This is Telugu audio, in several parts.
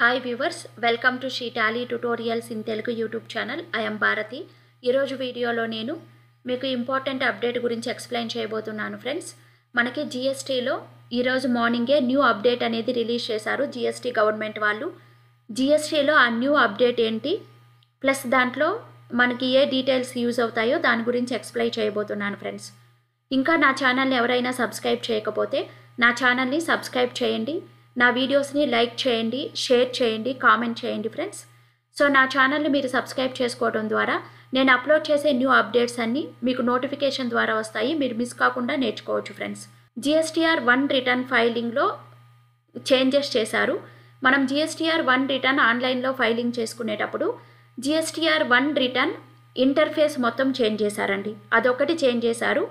hi viewers welcome to She Tally Tutorials in Telugu YouTube channel I'm Bharathi ఈరోజు వీడియోలో నేను మీకు ఇంపార్టెంట్ అప్డేట్ గురించి ఎక్స్ప్లెయిన్ చేయబోతున్నాను ఫ్రెండ్స్ మనకి జిఎస్టీలో ఈరోజు మార్నింగే న్యూ అప్డేట్ అనేది రిలీజ్ చేశారు జిఎస్టీ గవర్నమెంట్ వాళ్ళు జిఎస్టీలో ఆ న్యూ అప్డేట్ ఏంటి ప్లస్ దాంట్లో మనకి ఏ డీటెయిల్స్ యూజ్ అవుతాయో దాని గురించి ఎక్స్ప్లెయిన్ చేయబోతున్నాను ఫ్రెండ్స్ ఇంకా నా ఛానల్ని ఎవరైనా సబ్స్క్రైబ్ చేయకపోతే నా ఛానల్ని సబ్స్క్రైబ్ చేయండి నా వీడియోస్ని లైక్ చేయండి షేర్ చేయండి కామెంట్ చేయండి ఫ్రెండ్స్ సో నా ఛానల్ని మీరు సబ్స్క్రైబ్ చేసుకోవడం ద్వారా నేను అప్లోడ్ చేసే న్యూ అప్డేట్స్ అన్నీ మీకు నోటిఫికేషన్ ద్వారా వస్తాయి మీరు మిస్ కాకుండా నేర్చుకోవచ్చు ఫ్రెండ్స్ జిఎస్టీఆర్ వన్ రిటర్న్ ఫైలింగ్లో చేంజెస్ చేశారు మనం జిఎస్టీఆర్ వన్ రిటర్న్ ఆన్లైన్లో ఫైలింగ్ చేసుకునేటప్పుడు జిఎస్టీఆర్ వన్ రిటర్న్ ఇంటర్ఫేస్ మొత్తం చేంజ్ చేశారండి అదొకటి చేంజ్ చేశారు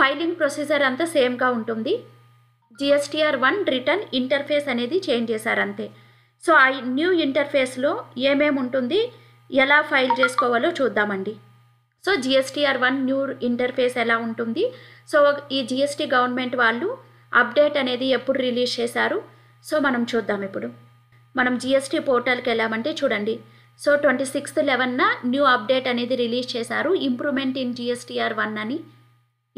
ఫైలింగ్ ప్రొసీజర్ అంతా సేమ్గా ఉంటుంది జిఎస్టీఆర్ వన్ రిటర్న్ ఇంటర్ఫేస్ అనేది చేంజ్ చేశారు అంతే సో ఆ న్యూ ఇంటర్ఫేస్లో ఏమేమి ఉంటుంది ఎలా ఫైల్ చేసుకోవాలో చూద్దామండి so GSTR one new interface ఎలా ఉంటుంది సో ఈ జిఎస్టీ గవర్నమెంట్ వాళ్ళు అప్డేట్ అనేది ఎప్పుడు రిలీజ్ చేశారు సో మనం చూద్దాం ఇప్పుడు మనం జిఎస్టీ పోర్టల్కి వెళ్ళామంటే చూడండి సో ట్వంటీ సిక్స్త్ లెవెన్న న్యూ అప్డేట్ అనేది రిలీజ్ చేశారు ఇంప్రూవ్మెంట్ ఇన్ జిఎస్టీఆర్ వన్ అని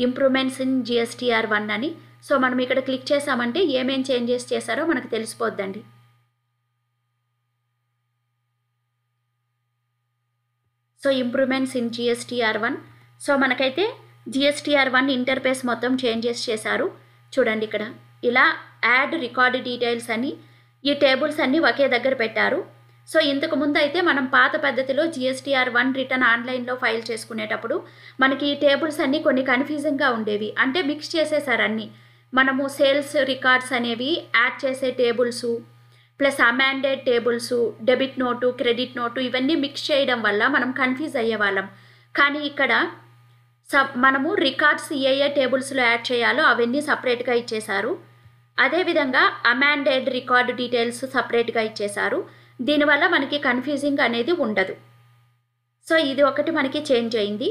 ఇంప్రూవ్మెంట్స్ ఇన్ జిఎస్టీఆర్ వన్ అని సో మనం ఇక్కడ క్లిక్ చేసామంటే ఏమేం చేంజెస్ చేశారో మనకు తెలిసిపోద్దండి so improvements in GSTR one so మనకైతే జిఎస్టీఆర్ వన్ ఇంటర్ఫేస్ మొత్తం చేంజెస్ చేశారు చూడండి ఇక్కడ ఇలా యాడ్ రికార్డ్ డీటెయిల్స్ అని ఈ టేబుల్స్ అన్నీ ఒకే దగ్గర పెట్టారు సో ఇంతకు ముందు అయితే మనం పాత పద్ధతిలో జిఎస్టీఆర్ వన్ రిటర్న్ ఆన్లైన్లో ఫైల్ చేసుకునేటప్పుడు మనకి ఈ టేబుల్స్ అన్నీ కొన్ని కన్ఫ్యూజింగ్గా ఉండేవి అంటే మిక్స్ చేసేసారు అన్నీ మనము సేల్స్ రికార్డ్స్ అనేవి యాడ్ చేసే tables plus amended tables debit note credit note ఇవన్నీ మిక్స్ చేయడం వల్ల మనం కన్ఫ్యూజ్ అయ్యేవాళ్ళం కానీ ఇక్కడ సబ్ మనము రికార్డ్స్ ఏ ఏ టేబుల్స్లో యాడ్ చేయాలో అవన్నీ సపరేట్గా ఇచ్చేశారు అదేవిధంగా అమాండెడ్ రికార్డ్ డీటెయిల్స్ సపరేట్గా ఇచ్చేశారు దీనివల్ల మనకి కన్ఫ్యూజింగ్ అనేది ఉండదు సో ఇది ఒకటి మనకి చేంజ్ అయింది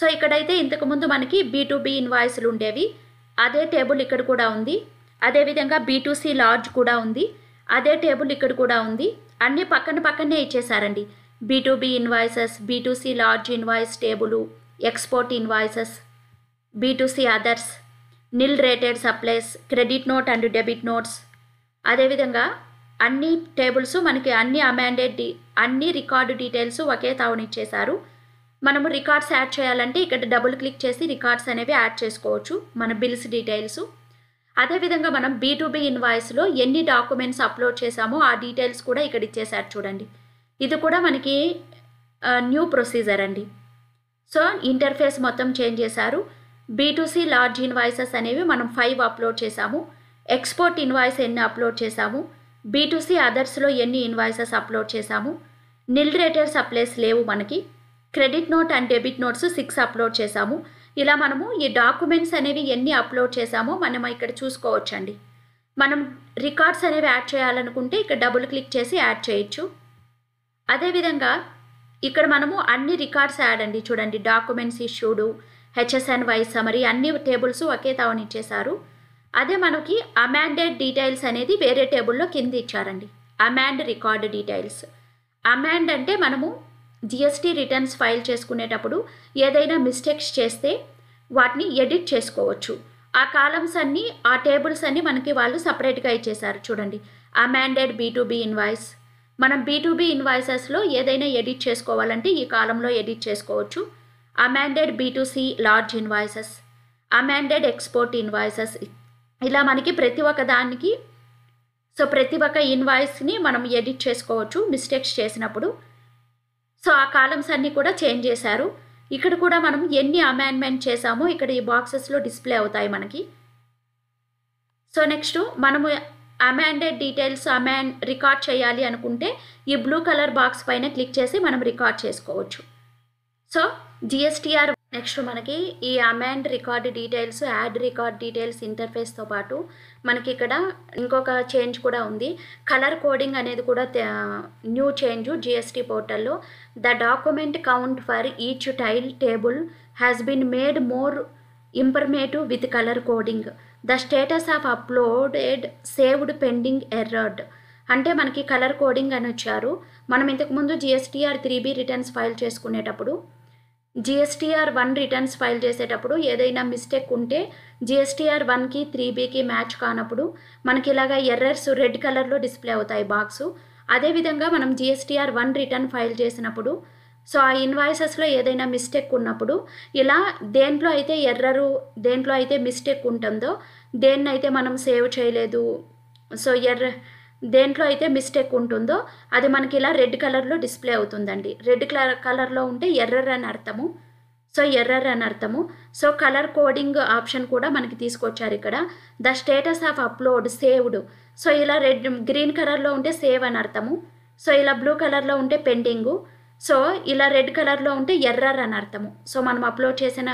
సో ఇక్కడైతే ఇంతకుముందు మనకి బీ టు బీ ఇన్వాయిస్లు ఉండేవి అదే టేబుల్ ఇక్కడ కూడా ఉంది అదేవిధంగా బీటూసీ లార్జ్ కూడా ఉంది అదే టేబుల్ ఇక్కడ కూడా ఉంది అన్నీ పక్కన పక్కనే ఇచ్చేసారండి బీటూబీ invoices B2C large invoice table export invoices B2C others nil rated supplies credit note and debit notes అదేవిధంగా అన్ని టేబుల్స్ మనకి అన్ని అమాండెడ్ అన్ని రికార్డు డీటెయిల్స్ ఒకే తావునిచ్చేశారు మనము రికార్డ్స్ యాడ్ చేయాలంటే ఇక్కడ డబుల్ క్లిక్ చేసి రికార్డ్స్ అనేవి యాడ్ చేసుకోవచ్చు మన బిల్స్ డీటెయిల్స్ అదేవిధంగా మనం బీ టు బీ ఇన్వాయిస్లో ఎన్ని డాక్యుమెంట్స్ అప్లోడ్ చేశామో ఆ డీటెయిల్స్ కూడా ఇక్కడ ఇచ్చేసారు చూడండి ఇది కూడా మనకి న్యూ ప్రొసీజర్ అండి సో ఇంటర్ఫేస్ మొత్తం చేంజ్ చేశారు బీటూసీ లార్జ్ ఇన్వాయిసెస్ అనేవి మనం ఫైవ్ అప్లోడ్ చేశాము ఎక్స్పోర్ట్ ఇన్వాయిస్ ఎన్ని అప్లోడ్ చేశాము టు సి అదర్స్లో ఎన్ని ఇన్వాయిసెస్ అప్లోడ్ చేశాము నిల్ రేటర్స్ అప్లేస్ లేవు మనకి credit note and debit notes six upload చేశాము ఇలా మనము ఈ డాక్యుమెంట్స్ అనేవి ఎన్ని అప్లోడ్ చేశామో మనం ఇక్కడ చూసుకోవచ్చండి మనం రికార్డ్స్ అనేవి యాడ్ చేయాలనుకుంటే ఇక్కడ డబుల్ క్లిక్ చేసి యాడ్ చేయొచ్చు అదేవిధంగా ఇక్కడ మనము అన్ని రికార్డ్స్ యాడ్ అండి చూడండి documents issued HSN wise summary అన్ని టేబుల్స్ ఒకే తావని ఇచ్చేశారు అదే మనకి అమాండెడ్ డీటెయిల్స్ అనేది వేరే టేబుల్లో కింద ఇచ్చారండి అమాండ్ రికార్డ్ డీటెయిల్స్ అమాండ్ అంటే మనము జిఎస్టీ రిటర్న్స్ ఫైల్ చేసుకునేటప్పుడు ఏదైనా మిస్టేక్స్ చేస్తే వాటిని ఎడిట్ చేసుకోవచ్చు ఆ కాలమ్స్ అన్నీ ఆ టేబుల్స్ అన్నీ మనకి వాళ్ళు సపరేట్గా ఇచ్చేసారు చూడండి అమాండెడ్ బీటూబీ ఇన్వాయిస్ మనం బీటూబీ ఇన్వాయిసెస్లో ఏదైనా ఎడిట్ చేసుకోవాలంటే ఈ కాలంలో ఎడిట్ చేసుకోవచ్చు amended B2C large invoices amended export invoices ఇలా మనకి ప్రతి ఒక్క దానికి సో ప్రతి ఒక్క ఇన్వాయిస్ని మనం ఎడిట్ చేసుకోవచ్చు మిస్టేక్స్ చేసినప్పుడు సో ఆ కాలమ్స్ అన్నీ కూడా చేంజ్ చేశారు ఇక్కడ కూడా మనం ఎన్ని అమైన్మెంట్ చేసామో ఇక్కడ ఈ బాక్సెస్లో డిస్ప్లే అవుతాయి మనకి సో నెక్స్ట్ మనము అమాండెడ్ డీటెయిల్స్ అమాండ్ రికార్డ్ చేయాలి అనుకుంటే ఈ బ్లూ కలర్ బాక్స్ పైన క్లిక్ చేసి మనం రికార్డ్ చేసుకోవచ్చు సో జిఎస్టీఆర్ నెక్స్ట్ మనకి ఈ amend record details add record details ఇంటర్ఫేస్తో పాటు మనకి ఇక్కడ ఇంకొక చేంజ్ కూడా ఉంది కలర్ కోడింగ్ అనేది కూడా న్యూ చేంజ్ జిఎస్టీ పోర్టల్లో the document count for each tile table has been made more informative with colour coding the status of uploaded saved pending errored అంటే మనకి కలర్ కోడింగ్ అని వచ్చారు మనం ఇంతకుముందు GSTR three B returns file చేసుకునేటప్పుడు జిఎస్టీఆర్ వన్ రిటర్న్స్ ఫైల్ చేసేటప్పుడు ఏదైనా మిస్టేక్ ఉంటే జిఎస్టీఆర్ వన్కి త్రీ బీకి మ్యాచ్ కానప్పుడు మనకి ఇలాగ ఎర్రర్స్ రెడ్ కలర్లో డిస్ప్లే అవుతాయి బాక్సు అదేవిధంగా మనం జిఎస్టీఆర్ వన్ రిటర్న్ ఫైల్ చేసినప్పుడు సో ఆ ఇన్వాయిసెస్లో ఏదైనా మిస్టేక్ ఉన్నప్పుడు ఇలా దేంట్లో అయితే ఎర్రరు దేంట్లో అయితే మిస్టేక్ ఉంటుందో దేన్నైతే మనం సేవ్ చేయలేదు సో ఎర్ర దేంట్లో అయితే మిస్టేక్ ఉంటుందో అది మనకి ఇలా రెడ్ కలర్లో డిస్ప్లే అవుతుందండి రెడ్ కలర్ కలర్లో ఉంటే ఎర్రర్ అని అర్థము సో ఎర్రర్ అని అర్థము సో కలర్ కోడింగ్ ఆప్షన్ కూడా మనకి తీసుకొచ్చారు ఇక్కడ the status of upload saved so ఇలా రెడ్ గ్రీన్ కలర్లో ఉంటే సేవ్ అని అర్థము సో ఇలా బ్లూ కలర్లో ఉంటే పెండింగు సో ఇలా రెడ్ కలర్లో ఉంటే ఎర్రర్ అని అర్థము సో మనం అప్లోడ్ చేసిన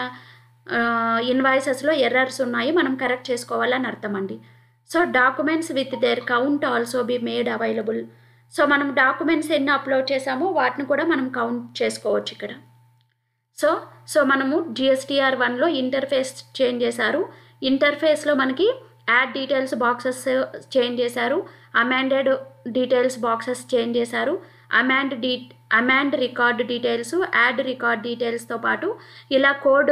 ఇన్వాయిసెస్లో ఎర్రర్స్ ఉన్నాయి మనం కరెక్ట్ చేసుకోవాలని అర్థం అండి so documents with their count also be made available so మనం డాక్యుమెంట్స్ ఎన్ని అప్లోడ్ చేసామో వాటిని కూడా మనం కౌంట్ చేసుకోవచ్చు ఇక్కడ సో సో మనము జిఎస్టిఆర్ వన్లో ఇంటర్ఫేస్ చేంజ్ చేశారు ఇంటర్ఫేస్లో మనకి యాడ్ డీటెయిల్స్ బాక్సెస్ చేంజ్ చేశారు అమాండెడ్ డీటెయిల్స్ బాక్సెస్ చేంజ్ చేశారు amended amend record details add record డీటెయిల్స్తో పాటు ఇలా code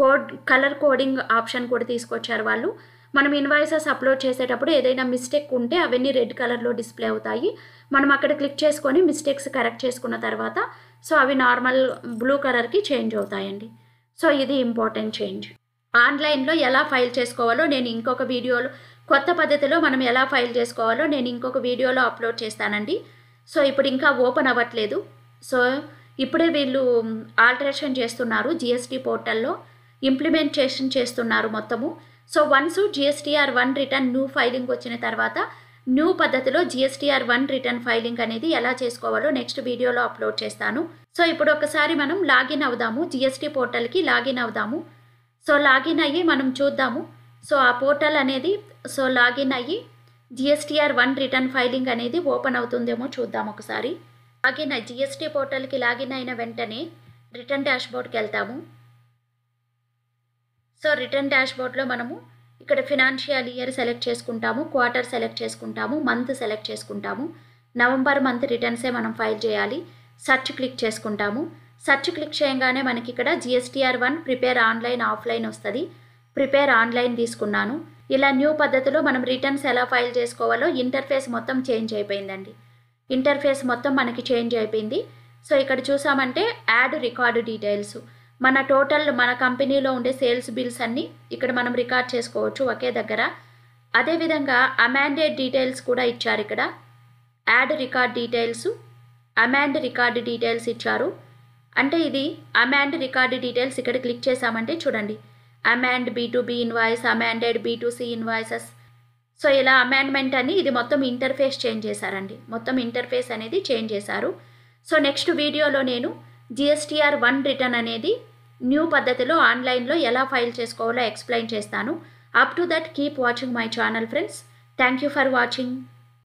code colour coding option కూడా తీసుకొచ్చారు వాళ్ళు మనం ఇన్వాయిసెస్ అప్లోడ్ చేసేటప్పుడు ఏదైనా మిస్టేక్ ఉంటే అవన్నీ రెడ్ కలర్లో డిస్ప్లే అవుతాయి మనం అక్కడ క్లిక్ చేసుకొని మిస్టేక్స్ కరెక్ట్ చేసుకున్న తర్వాత సో అవి నార్మల్ బ్లూ కలర్కి చేంజ్ అవుతాయండి సో ఇది ఇంపార్టెంట్ చేంజ్ ఆన్లైన్లో ఎలా ఫైల్ చేసుకోవాలో నేను ఇంకొక వీడియోలో కొత్త పద్ధతిలో మనం ఎలా ఫైల్ చేసుకోవాలో నేను ఇంకొక వీడియోలో అప్లోడ్ చేస్తానండి సో ఇప్పుడు ఇంకా ఓపెన్ అవ్వట్లేదు సో ఇప్పుడే వీళ్ళు ఆల్టరేషన్ చేస్తున్నారు జిఎస్టీ పోర్టల్లో ఇంప్లిమెంటేషన్ చేస్తున్నారు మొత్తము so once GSTR one return new filing వచ్చిన తర్వాత న్యూ పద్ధతిలో జిఎస్టీఆర్ వన్ రిటర్న్ ఫైలింగ్ అనేది ఎలా చేసుకోవాలో నెక్స్ట్ వీడియోలో అప్లోడ్ చేస్తాను సో ఇప్పుడు ఒకసారి మనం లాగిన్ అవుదాము జిఎస్టీ పోర్టల్కి లాగిన్ అవుదాము సో లాగిన్ అయ్యి మనం చూద్దాము సో ఆ పోర్టల్ అనేది సో లాగిన్ అయ్యి జిఎస్టీఆర్ వన్ రిటర్న్ ఫైలింగ్ అనేది ఓపెన్ అవుతుందేమో చూద్దాం ఒకసారి లాగిన్ అయ్యి జిఎస్టీ పోర్టల్కి లాగిన్ అయిన వెంటనే రిటర్న్ డాష్బోర్డ్కి వెళ్తాము సో రిటర్న్ డాష్బోర్డ్లో మనము ఇక్కడ ఫినాన్షియల్ ఇయర్ సెలెక్ట్ చేసుకుంటాము క్వార్టర్ సెలెక్ట్ చేసుకుంటాము మంత్ సెలెక్ట్ చేసుకుంటాము నవంబర్ మంత్ రిటర్న్సే మనం ఫైల్ చేయాలి సర్చ్ క్లిక్ చేసుకుంటాము సర్చ్ క్లిక్ చేయగానే మనకి ఇక్కడ GSTR one prepare online offline వస్తుంది ప్రిపేర్ ఆన్లైన్ తీసుకున్నాను ఇలా న్యూ పద్ధతిలో మనం రిటర్న్స్ ఎలా ఫైల్ చేసుకోవాలో ఇంటర్ఫేస్ మొత్తం చేంజ్ అయిపోయిందండి ఇంటర్ఫేస్ మొత్తం మనకి చేంజ్ అయిపోయింది సో ఇక్కడ చూసామంటే యాడ్ రికార్డు డీటెయిల్స్ మన టోటల్ మన కంపెనీలో ఉండే సేల్స్ బిల్స్ అన్నీ ఇక్కడ మనం రికార్డ్ చేసుకోవచ్చు ఒకే దగ్గర అదేవిధంగా అమాండెడ్ డీటెయిల్స్ కూడా ఇచ్చారు ఇక్కడ add record details amend record details ఇచ్చారు అంటే ఇది అమాండ్ రికార్డ్ డీటెయిల్స్ ఇక్కడ క్లిక్ చేసామంటే చూడండి amend B to B invoice amended B to C invoices so ఇలా అమాండ్మెంట్ అని ఇది మొత్తం ఇంటర్ఫేస్ చేంజ్ చేశారండి మొత్తం ఇంటర్ఫేస్ అనేది చేంజ్ చేశారు సో నెక్స్ట్ వీడియోలో నేను జిఎస్టీఆర్ వన్ రిటర్న్ అనేది న్యూ పద్ధతిలో ఆన్లైన్లో ఎలా ఫైల్ చేసుకోవాలో ఎక్స్ప్లెయిన్ చేస్తాను up to that keep watching my channel friends thank you for watching